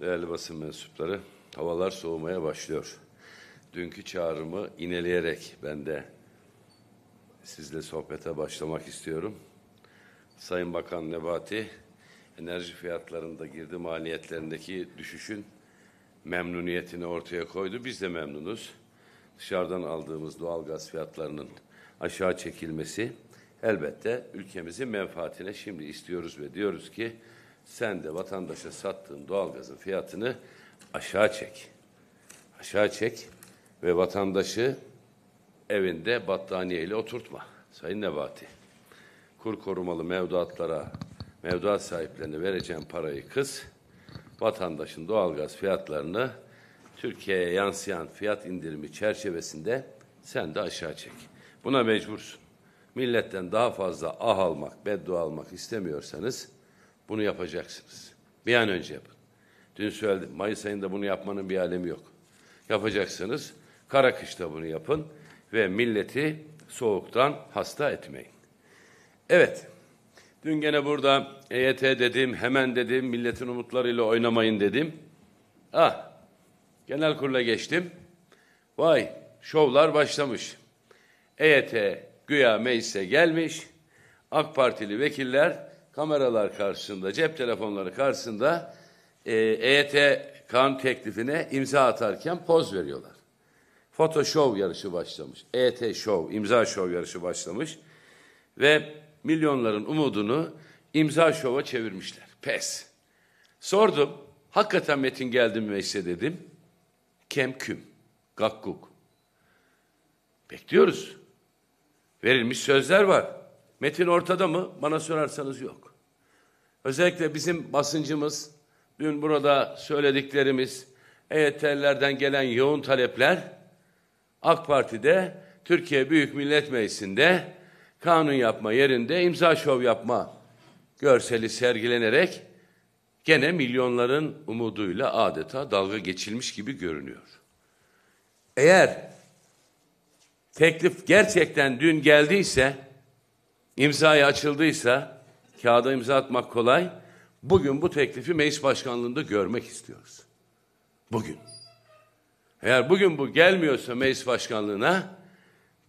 Değerli basın mensupları, havalar soğumaya başlıyor. Dünkü çağrımı ineleyerek ben de sizle sohbete başlamak istiyorum. Sayın Bakan Nebati, enerji fiyatlarında girdi maliyetlerindeki düşüşün memnuniyetini ortaya koydu. Biz de memnunuz. Dışarıdan aldığımız doğal gaz fiyatlarının aşağı çekilmesi elbette ülkemizin menfaatine şimdi istiyoruz ve diyoruz ki sen de vatandaşa sattığın doğalgazın fiyatını aşağı çek. Aşağı çek ve vatandaşı evinde battaniyeyle oturtma. Sayın Nebati, kur korumalı mevduatlara, mevduat sahiplerine vereceğim parayı kız, vatandaşın doğalgaz fiyatlarını Türkiye'ye yansıyan fiyat indirimi çerçevesinde sen de aşağı çek. Buna mecbursun. Milletten daha fazla ah almak, beddua almak istemiyorsanız bunu yapacaksınız. Bir an önce yapın. Dün söyledim. Mayıs ayında bunu yapmanın bir alemi yok. Yapacaksınız. Kara kışta bunu yapın ve milleti soğuktan hasta etmeyin. Evet. Dün gene burada EYT dedim, hemen dedim, milletin umutlarıyla oynamayın dedim. Ah, genel kurula geçtim. Vay, şovlar başlamış. EYT güya meclise gelmiş, AK Partili vekiller kameralar karşısında, cep telefonları karşısında e, EYT kanun teklifine imza atarken poz veriyorlar. Foto şov yarışı başlamış. EYT şov, imza şov yarışı başlamış. Ve milyonların umudunu imza şova çevirmişler. Pes. Sordum. Hakikaten Metin geldi mi meclise dedim. Kem küm. Gakkuk. Bekliyoruz. Verilmiş sözler var. Metin ortada mı? Bana sorarsanız yok. Özellikle bizim basıncımız, dün burada söylediklerimiz, EYT'lerden gelen yoğun talepler AK Parti'de Türkiye Büyük Millet Meclisi'nde kanun yapma yerinde imza şov yapma görseli sergilenerek gene milyonların umuduyla adeta dalga geçilmiş gibi görünüyor. Eğer teklif gerçekten dün geldiyse imzaya açıldıysa kağıda imza atmak kolay. Bugün bu teklifi meclis başkanlığında görmek istiyoruz. Bugün. Eğer bugün bu gelmiyorsa meclis başkanlığına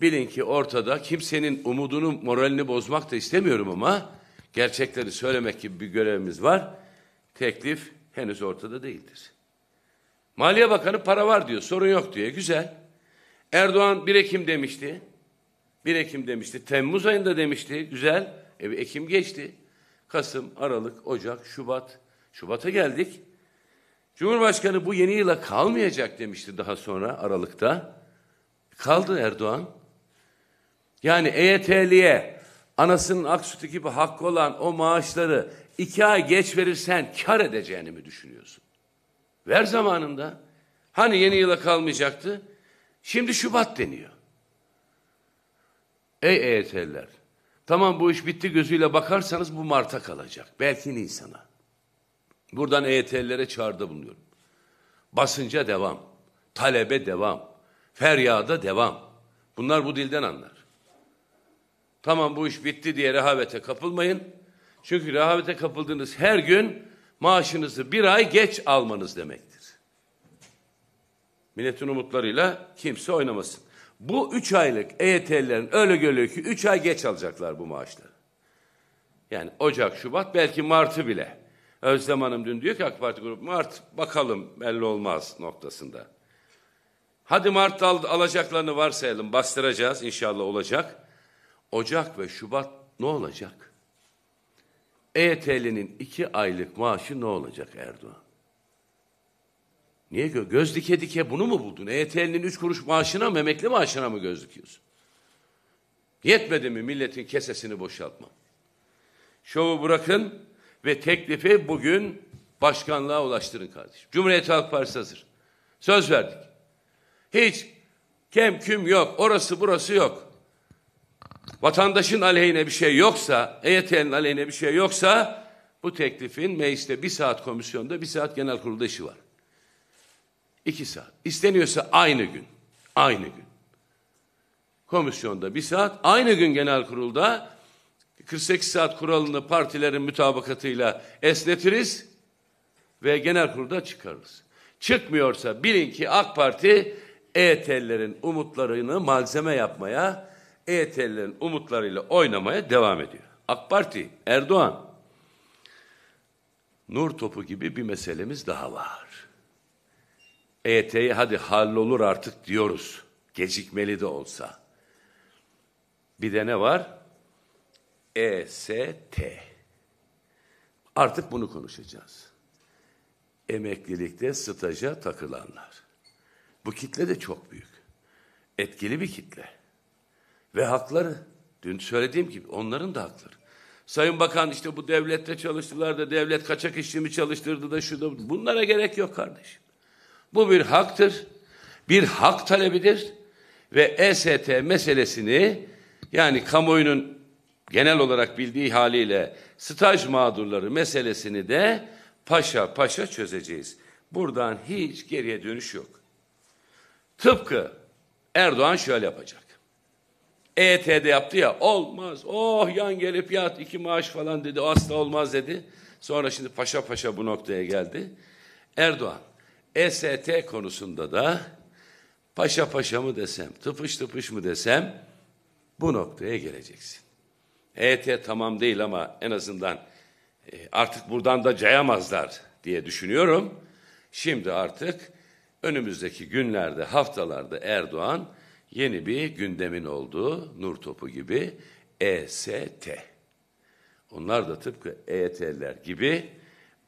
bilin ki ortada kimsenin umudunu, moralini bozmak da istemiyorum ama gerçekleri söylemek gibi bir görevimiz var. Teklif henüz ortada değildir. Maliye Bakanı para var diyor, sorun yok diyor. Güzel. Erdoğan 1 Ekim demişti. 1 Ekim demişti. Temmuz ayında demişti. Güzel. E, Ekim geçti. Kasım, Aralık, Ocak, Şubat. Şubat'a geldik. Cumhurbaşkanı bu yeni yıla kalmayacak demişti daha sonra Aralık'ta. Kaldı Erdoğan. Yani EYT'liye anasının Aksütü gibi hakkı olan o maaşları iki ay geç verirsen kar edeceğini mi düşünüyorsun? Ver zamanında. Hani yeni yıla kalmayacaktı? Şimdi Şubat deniyor. Ey EYT'liler, tamam bu iş bitti gözüyle bakarsanız bu Mart'a kalacak. Belki Nisan'a. Buradan EYT'lilere çağrıda bulunuyorum. Basınca devam, talebe devam, feryada devam. Bunlar bu dilden anlar. Tamam bu iş bitti diye rehavete kapılmayın. Çünkü rehavete kapıldığınız her gün maaşınızı bir ay geç almanız demektir. Milletin umutlarıyla kimse oynamasın. Bu üç aylık EYT'lilerin öyle görülüyor ki üç ay geç alacaklar bu maaşları. Yani Ocak, Şubat belki Mart'ı bile. Özlem Hanım dün diyor ki AK Parti grubu Mart bakalım belli olmaz noktasında. Hadi Mart'ta al alacaklarını varsayalım bastıracağız inşallah olacak. Ocak ve Şubat ne olacak? EYT'linin iki aylık maaşı ne olacak Erdoğan? Niye gö göz dike dike bunu mu buldun? EYT'linin üç kuruş maaşına mı, emekli maaşına mı göz dikiyorsun? Yetmedi mi milletin kesesini boşaltma? Şovu bırakın ve teklifi bugün başkanlığa ulaştırın kardeşim. Cumhuriyet Halk Partisi hazır. Söz verdik. Hiç kem küm yok, orası burası yok. Vatandaşın aleyhine bir şey yoksa, EYT'nin aleyhine bir şey yoksa bu teklifin mecliste bir saat komisyonda, bir saat genel kurulda işi var. İki saat. İsteniyorsa aynı gün. Aynı gün. Komisyonda bir saat. Aynı gün genel kurulda 48 saat kuralını partilerin mütabakatıyla esnetiriz ve genel kurulda çıkarırız. Çıkmıyorsa bilin ki AK Parti EYT'lilerin umutlarını malzeme yapmaya, EYT'lilerin umutlarıyla oynamaya devam ediyor. AK Parti, Erdoğan, nur topu gibi bir meselemiz daha var. EYT'yi hadi hallolur artık diyoruz. Gecikmeli de olsa. Bir de ne var? EST. Artık bunu konuşacağız. Emeklilikte staja takılanlar. Bu kitle de çok büyük. Etkili bir kitle. Ve hakları. Dün söylediğim gibi onların da hakları. Sayın Bakan işte bu devlette çalıştılar da devlet kaçak işçi çalıştırdı da şu bunlara gerek yok kardeşim. Bu bir haktır. Bir hak talebidir ve EST meselesini yani kamuoyunun genel olarak bildiği haliyle staj mağdurları meselesini de paşa paşa çözeceğiz. Buradan hiç geriye dönüş yok. Tıpkı Erdoğan şöyle yapacak. EYT'de yaptı ya olmaz. Oh yan gelip yat iki maaş falan dedi. Asla olmaz dedi. Sonra şimdi paşa paşa bu noktaya geldi. Erdoğan EST konusunda da paşa paşa mı desem, tıpış tıpış mı desem bu noktaya geleceksin. EYT tamam değil ama en azından e, artık buradan da cayamazlar diye düşünüyorum. Şimdi artık önümüzdeki günlerde, haftalarda Erdoğan yeni bir gündemin olduğu nur topu gibi EST. Onlar da tıpkı EYT'ler gibi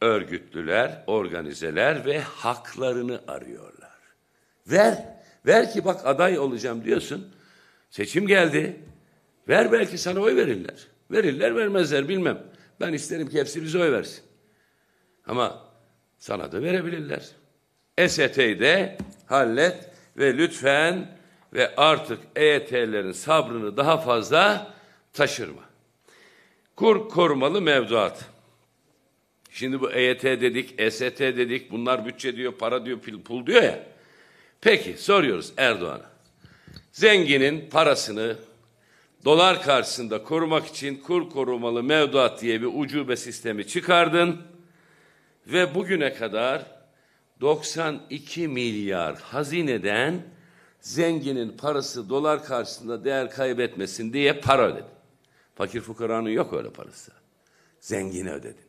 örgütlüler, organizeler ve haklarını arıyorlar. Ver, ver ki bak aday olacağım diyorsun. Seçim geldi. Ver belki sana oy verirler. Verirler vermezler bilmem. Ben isterim ki hepsi bize oy versin. Ama sana da verebilirler. EST'yi de hallet ve lütfen ve artık EYT'lerin sabrını daha fazla taşırma. Kur korumalı mevduat. Şimdi bu EYT dedik, EST dedik, bunlar bütçe diyor, para diyor, pul diyor ya. Peki soruyoruz Erdoğan'a. Zenginin parasını dolar karşısında korumak için kur korumalı mevduat diye bir ucube sistemi çıkardın ve bugüne kadar 92 milyar hazineden zenginin parası dolar karşısında değer kaybetmesin diye para ödedin. Fakir fukaranın yok öyle parası. Zengine ödedin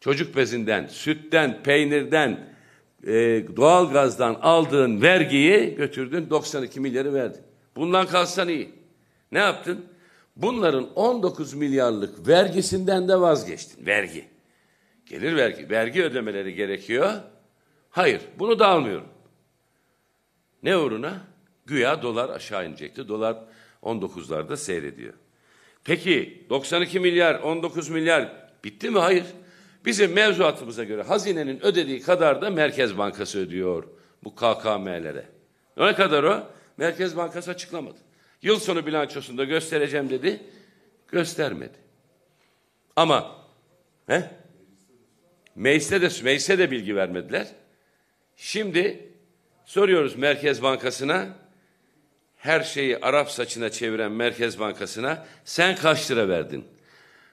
çocuk bezinden, sütten, peynirden, e, doğal gazdan aldığın vergiyi götürdün 92 milyarı verdin. Bundan kalsan iyi. Ne yaptın? Bunların 19 milyarlık vergisinden de vazgeçtin. Vergi. Gelir vergi. Vergi ödemeleri gerekiyor. Hayır. Bunu da almıyorum. Ne uğruna? Güya dolar aşağı inecekti. Dolar 19'larda seyrediyor. Peki 92 milyar, 19 milyar bitti mi? Hayır. Bizim mevzuatımıza göre hazinenin ödediği kadar da Merkez Bankası ödüyor bu KKM'lere. Ne kadar o? Merkez Bankası açıklamadı. Yıl sonu bilançosunda göstereceğim dedi. Göstermedi. Ama he? Mecliste de, mecliste de bilgi vermediler. Şimdi soruyoruz Merkez Bankası'na her şeyi Arap saçına çeviren Merkez Bankası'na sen kaç lira verdin?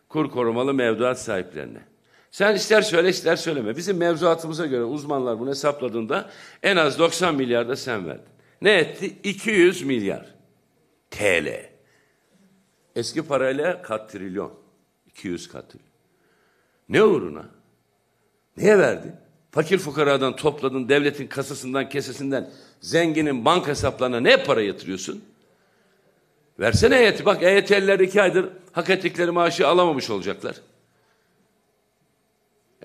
Kur korumalı mevduat sahiplerine. Sen ister söyle ister söyleme. Bizim mevzuatımıza göre uzmanlar bunu hesapladığında en az 90 milyar da sen verdin. Ne etti? 200 milyar TL. Eski parayla kat trilyon. 200 kat Ne uğruna? Niye verdin? Fakir fukaradan topladın, devletin kasasından, kesesinden, zenginin banka hesaplarına ne para yatırıyorsun? Versene EYT. Bak EYT'liler iki aydır hak ettikleri maaşı alamamış olacaklar.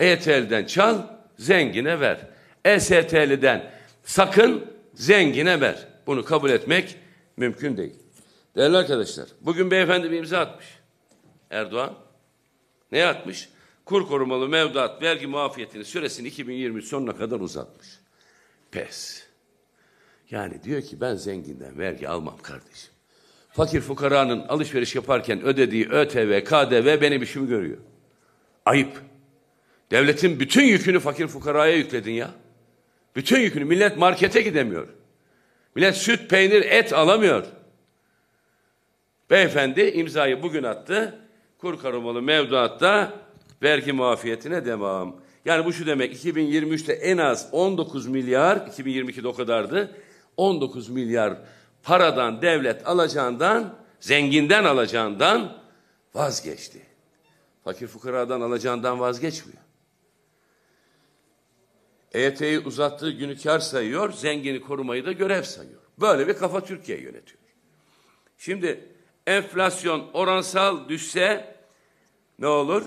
EYT'liden çal, zengine ver. EST'liden sakın, zengine ver. Bunu kabul etmek mümkün değil. Değerli arkadaşlar, bugün beyefendi bir imza atmış. Erdoğan. Ne atmış? Kur korumalı mevduat vergi muafiyetini süresini 2020 sonuna kadar uzatmış. Pes. Yani diyor ki ben zenginden vergi almam kardeşim. Fakir fukaranın alışveriş yaparken ödediği ÖTV, KDV benim işimi görüyor. Ayıp. Devletin bütün yükünü fakir fukaraya yükledin ya. Bütün yükünü. Millet markete gidemiyor. Millet süt, peynir, et alamıyor. Beyefendi imzayı bugün attı. Kur karumalı mevduatta vergi muafiyetine devam. Yani bu şu demek 2023'te en az 19 milyar 2022'de o kadardı. 19 milyar paradan devlet alacağından zenginden alacağından vazgeçti. Fakir fukaradan alacağından vazgeçmiyor. EYT'yi uzattığı günü kar sayıyor, zengini korumayı da görev sayıyor. Böyle bir kafa Türkiye yönetiyor. Şimdi enflasyon oransal düşse ne olur?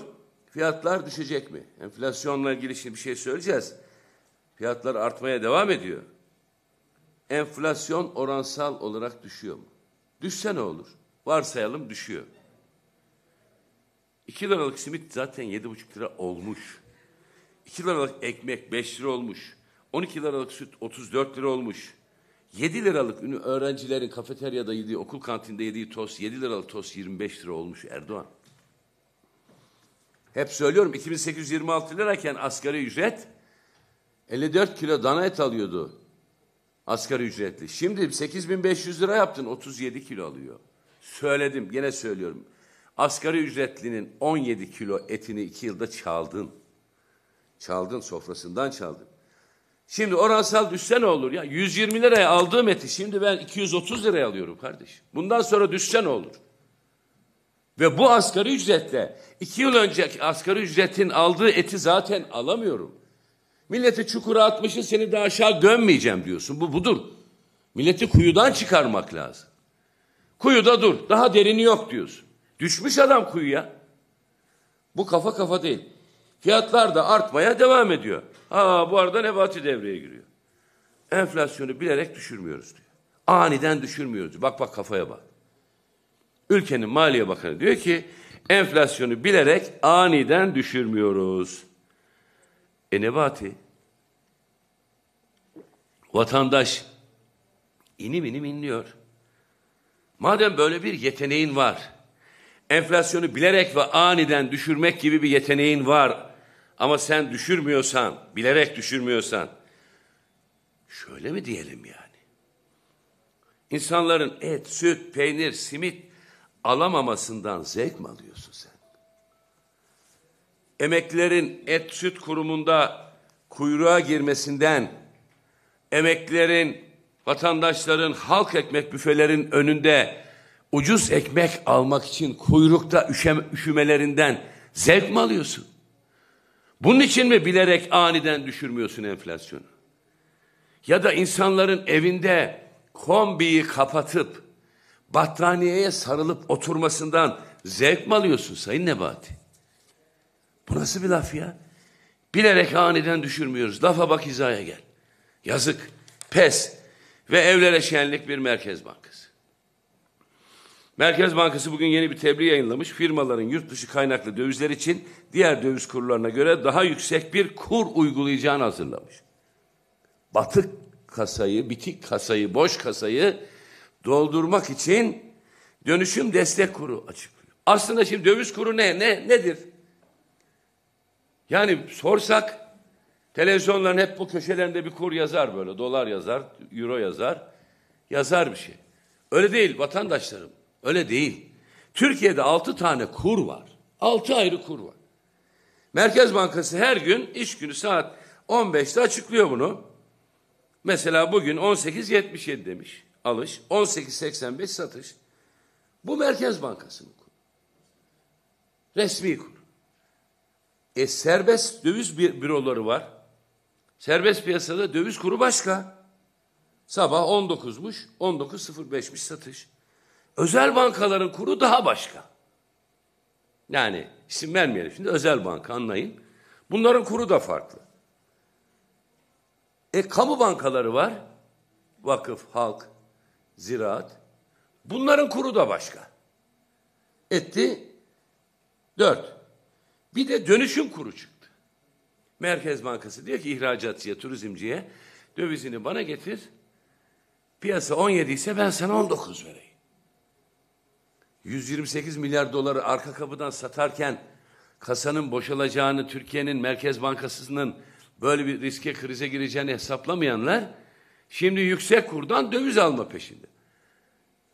Fiyatlar düşecek mi? Enflasyonla ilgili şimdi bir şey söyleyeceğiz. Fiyatlar artmaya devam ediyor. Enflasyon oransal olarak düşüyor mu? Düşse ne olur? Varsayalım düşüyor. 2 liralık simit zaten 7,5 lira olmuş. 2 liralık ekmek 5 lira olmuş. 12 liralık süt 34 lira olmuş. 7 liralık öğrencilerin kafeteryada yediği, okul kantinde yediği tost, 7 liralık tost 25 lira olmuş Erdoğan. Hep söylüyorum 2826 lirayken asgari ücret 54 kilo dana et alıyordu asgari ücretli. Şimdi 8500 lira yaptın 37 kilo alıyor. Söyledim gene söylüyorum. Asgari ücretlinin 17 kilo etini iki yılda çaldın. Çaldın sofrasından çaldın. Şimdi oransal düşse ne olur ya? 120 liraya aldığım eti şimdi ben 230 liraya alıyorum kardeş. Bundan sonra düşse ne olur? Ve bu asgari ücretle iki yıl önceki asgari ücretin aldığı eti zaten alamıyorum. Milleti çukura atmışsın seni daha aşağı gömmeyeceğim diyorsun. Bu budur. Milleti kuyudan çıkarmak lazım. Kuyuda dur. Daha derini yok diyorsun. Düşmüş adam kuyuya. Bu kafa kafa değil. Fiyatlar da artmaya devam ediyor. Ha bu arada Nebati devreye giriyor. Enflasyonu bilerek düşürmüyoruz diyor. Aniden düşürmüyoruz. Bak bak kafaya bak. Ülkenin Maliye Bakanı diyor ki enflasyonu bilerek aniden düşürmüyoruz. E Nebati vatandaş inim inim inliyor. Madem böyle bir yeteneğin var, enflasyonu bilerek ve aniden düşürmek gibi bir yeteneğin var, ama sen düşürmüyorsan, bilerek düşürmüyorsan şöyle mi diyelim yani? İnsanların et, süt, peynir, simit alamamasından zevk mi alıyorsun sen? Emeklerin et süt kurumunda kuyruğa girmesinden, emeklerin, vatandaşların halk ekmek büfelerin önünde ucuz ekmek almak için kuyrukta üşümelerinden zevk mi alıyorsun? Bunun için mi bilerek aniden düşürmüyorsun enflasyonu? Ya da insanların evinde kombiyi kapatıp battaniyeye sarılıp oturmasından zevk mi alıyorsun Sayın Nebati? Bu nasıl bir laf ya? Bilerek aniden düşürmüyoruz. Lafa bak hizaya gel. Yazık, pes ve evlere şenlik bir merkez bankası. Merkez Bankası bugün yeni bir tebliğ yayınlamış. Firmaların yurt dışı kaynaklı dövizler için diğer döviz kurlarına göre daha yüksek bir kur uygulayacağını hazırlamış. Batık kasayı, bitik kasayı, boş kasayı doldurmak için dönüşüm destek kuru açıklıyor. Aslında şimdi döviz kuru ne? Ne nedir? Yani sorsak televizyonların hep bu köşelerinde bir kur yazar böyle. Dolar yazar, euro yazar. Yazar bir şey. Öyle değil vatandaşlarım. Öyle değil. Türkiye'de altı tane kur var. Altı ayrı kur var. Merkez Bankası her gün iş günü saat 15'te açıklıyor bunu. Mesela bugün 18.77 demiş alış, 18.85 satış. Bu Merkez Bankası'nın kuru. Resmi kuru. E serbest döviz büroları var. Serbest piyasada döviz kuru başka. Sabah 19'muş, 19.05'miş satış. Özel bankaların kuru daha başka. Yani isim vermeyelim şimdi özel banka anlayın. Bunların kuru da farklı. E kamu bankaları var. Vakıf, halk, ziraat. Bunların kuru da başka. Etti dört. Bir de dönüşüm kuru çıktı. Merkez Bankası diyor ki ihracatçıya, turizmciye dövizini bana getir. Piyasa 17 ise ben sana 19 vereyim. 128 milyar doları arka kapıdan satarken kasanın boşalacağını Türkiye'nin Merkez Bankası'nın böyle bir riske krize gireceğini hesaplamayanlar şimdi yüksek kurdan döviz alma peşinde.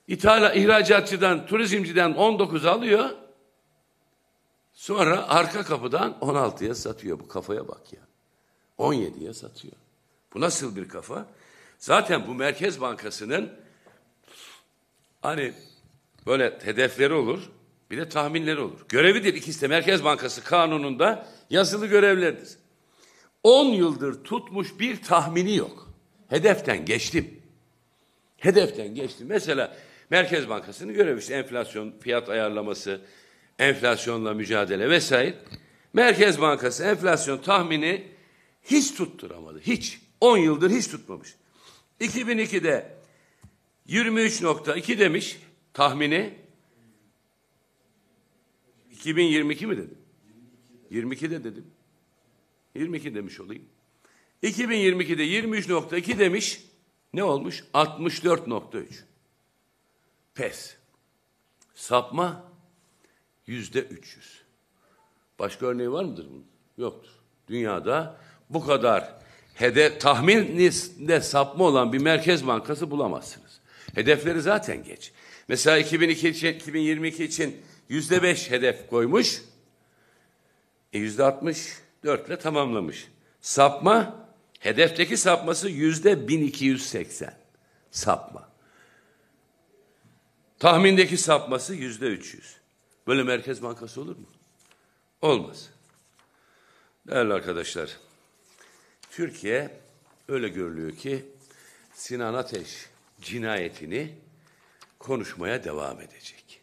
İthala, ihracatçıdan, turizmciden 19 alıyor. Sonra arka kapıdan 16'ya satıyor. Bu kafaya bak ya. 17'ye satıyor. Bu nasıl bir kafa? Zaten bu Merkez Bankası'nın hani böyle hedefleri olur. Bir de tahminleri olur. Görevidir ikisi de Merkez Bankası kanununda yazılı görevlerdir. 10 yıldır tutmuş bir tahmini yok. Hedeften geçtim. Hedeften geçtim. Mesela Merkez Bankası'nın görevi işte enflasyon fiyat ayarlaması, enflasyonla mücadele vesaire. Merkez Bankası enflasyon tahmini hiç tutturamadı. Hiç. 10 yıldır hiç tutmamış. 2002'de 23.2 demiş. Tahmini 2022 mi dedim? 22 de dedim. 22 demiş olayım. 2022'de 23.2 demiş. Ne olmuş? 64.3. Pes. Sapma yüzde 300. Başka örneği var mıdır bunun? Yoktur. Dünyada bu kadar hedef tahminle sapma olan bir merkez bankası bulamazsınız. Hedefleri zaten geç. Mesela 2002 için, 2022 için yüzde beş hedef koymuş. E, yüzde altmış dörtle tamamlamış. Sapma, hedefteki sapması yüzde 1280 sapma. Tahmindeki sapması yüzde 300. Böyle Merkez Bankası olur mu? Olmaz. Değerli arkadaşlar, Türkiye öyle görülüyor ki Sinan Ateş cinayetini konuşmaya devam edecek.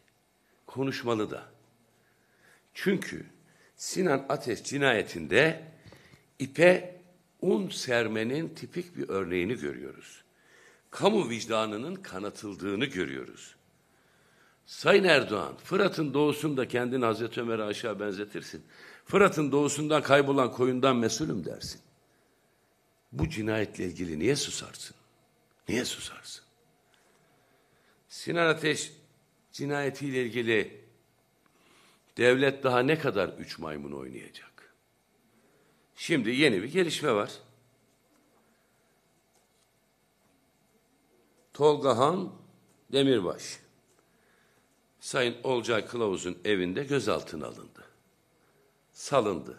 Konuşmalı da. Çünkü Sinan Ateş cinayetinde ipe un sermenin tipik bir örneğini görüyoruz. Kamu vicdanının kanatıldığını görüyoruz. Sayın Erdoğan, Fırat'ın doğusunda kendini Hazreti Ömer'e aşağı benzetirsin. Fırat'ın doğusundan kaybolan koyundan mesulüm dersin. Bu cinayetle ilgili niye susarsın? Niye susarsın? Sinan Ateş cinayetiyle ilgili devlet daha ne kadar üç maymun oynayacak? Şimdi yeni bir gelişme var. Tolga Han Demirbaş. Sayın Olcay Kılavuz'un evinde gözaltına alındı. Salındı.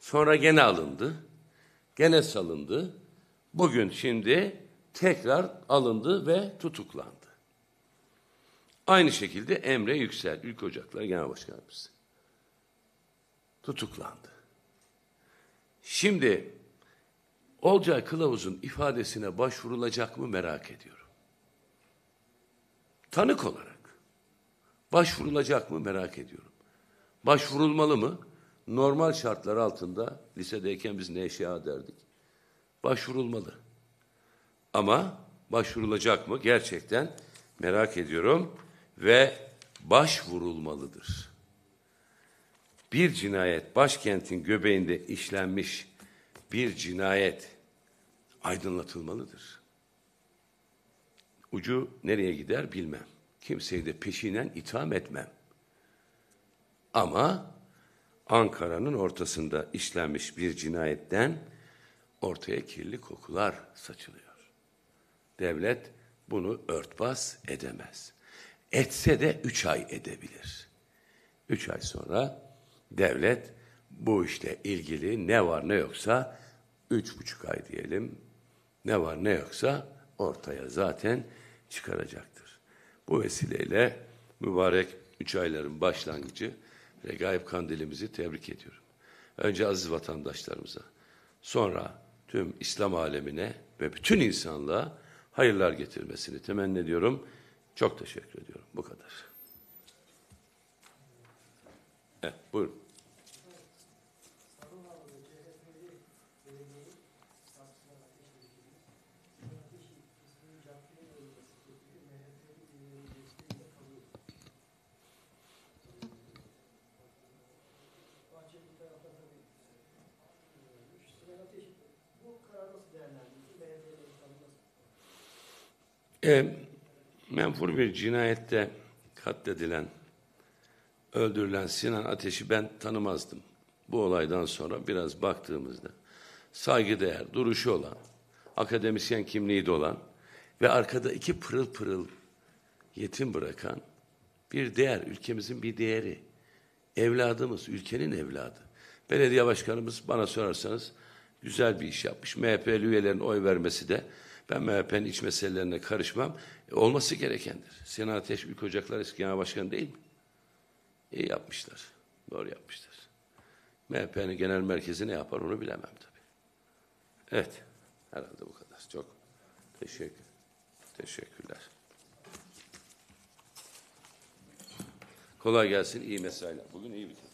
Sonra gene alındı. Gene salındı. Bugün şimdi tekrar alındı ve tutuklandı. Aynı şekilde Emre Yüksel, Ülke Ocakları Genel Başkanımız tutuklandı. Şimdi Olcay Kılavuz'un ifadesine başvurulacak mı merak ediyorum. Tanık olarak başvurulacak mı merak ediyorum. Başvurulmalı mı? Normal şartlar altında lisedeyken biz ne eşya derdik. Başvurulmalı. Ama başvurulacak mı gerçekten merak ediyorum ve başvurulmalıdır. Bir cinayet başkentin göbeğinde işlenmiş bir cinayet aydınlatılmalıdır. Ucu nereye gider bilmem. Kimseyi de peşinen itham etmem. Ama Ankara'nın ortasında işlenmiş bir cinayetten ortaya kirli kokular saçılıyor. Devlet bunu örtbas edemez.'' Etse de üç ay edebilir. Üç ay sonra devlet bu işle ilgili ne var ne yoksa üç buçuk ay diyelim ne var ne yoksa ortaya zaten çıkaracaktır. Bu vesileyle mübarek üç ayların başlangıcı Regaib Kandilimizi tebrik ediyorum. Önce aziz vatandaşlarımıza, sonra tüm İslam alemine ve bütün insanlığa hayırlar getirmesini temenni ediyorum. Çok teşekkür ediyorum. Bu kadar. Evet, buyurun. E, menfur bir cinayette katledilen, öldürülen Sinan Ateş'i ben tanımazdım. Bu olaydan sonra biraz baktığımızda saygıdeğer, duruşu olan, akademisyen kimliği de olan ve arkada iki pırıl pırıl yetim bırakan bir değer, ülkemizin bir değeri. Evladımız, ülkenin evladı. Belediye başkanımız bana sorarsanız güzel bir iş yapmış. MHP'li üyelerin oy vermesi de ben MHP'nin iç meselelerine karışmam. E, olması gerekendir. Sinan Ateş Ülke Ocakları eski genel başkanı değil mi? İyi yapmışlar. Doğru yapmışlar. MHP'nin genel merkezi ne yapar onu bilemem tabii. Evet. Herhalde bu kadar. Çok teşekkür. Teşekkürler. Kolay gelsin. İyi mesailer. Bugün iyi bitir.